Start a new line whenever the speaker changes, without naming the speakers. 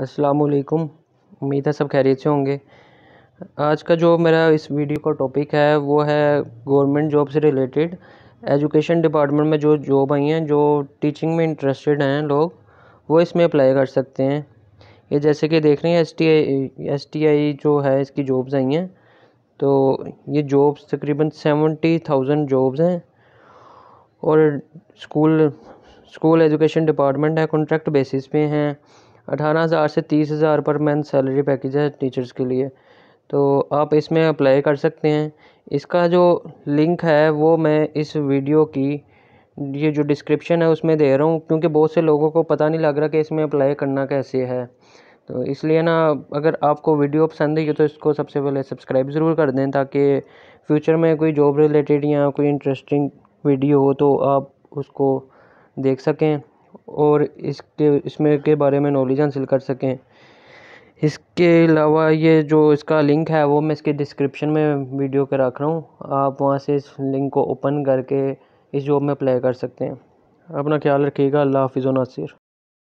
अस्सलाम उम्मीद है सब खैरियत से होंगे आज का जो मेरा इस वीडियो का टॉपिक है वो है गवर्नमेंट जॉब से रिलेटेड एजुकेशन डिपार्टमेंट में जो जॉब आई हैं जो टीचिंग में इंटरेस्टेड हैं लोग वो इसमें अप्लाई कर सकते हैं ये जैसे कि देख रहे हैं S T I S T I जो है इसकी जॉब्स आई हैं तो ये जॉब्स तकरीबन सेवेंटी थाउजेंड जॉब्स हैं और स्कूल स्कूल एजुकेशन डिपार्टमेंट है कॉन्ट्रैक्ट बेसिस पे हैं अठारह हज़ार से तीस हज़ार पर मंथ सैलरी पैकेज है टीचर्स के लिए तो आप इसमें अप्लाई कर सकते हैं इसका जो लिंक है वो मैं इस वीडियो की ये जो डिस्क्रिप्शन है उसमें दे रहा हूँ क्योंकि बहुत से लोगों को पता नहीं लग रहा कि इसमें अप्लाई करना कैसे है तो इसलिए ना अगर आपको वीडियो पसंद है तो इसको सबसे पहले सब्सक्राइब ज़रूर कर दें ताकि फ्यूचर में कोई जॉब रिलेटेड या कोई इंटरेस्टिंग वीडियो हो तो आप उसको देख सकें और इसके इसमें के बारे में नॉलेज हासिल कर सकें इसके अलावा ये जो इसका लिंक है वो मैं इसके डिस्क्रिप्शन में वीडियो के रख रहा हूँ आप वहाँ से इस लिंक को ओपन करके इस जॉब में अप्लाई कर सकते हैं अपना ख्याल रखिएगा अल्लाह हाफिज़ नासिर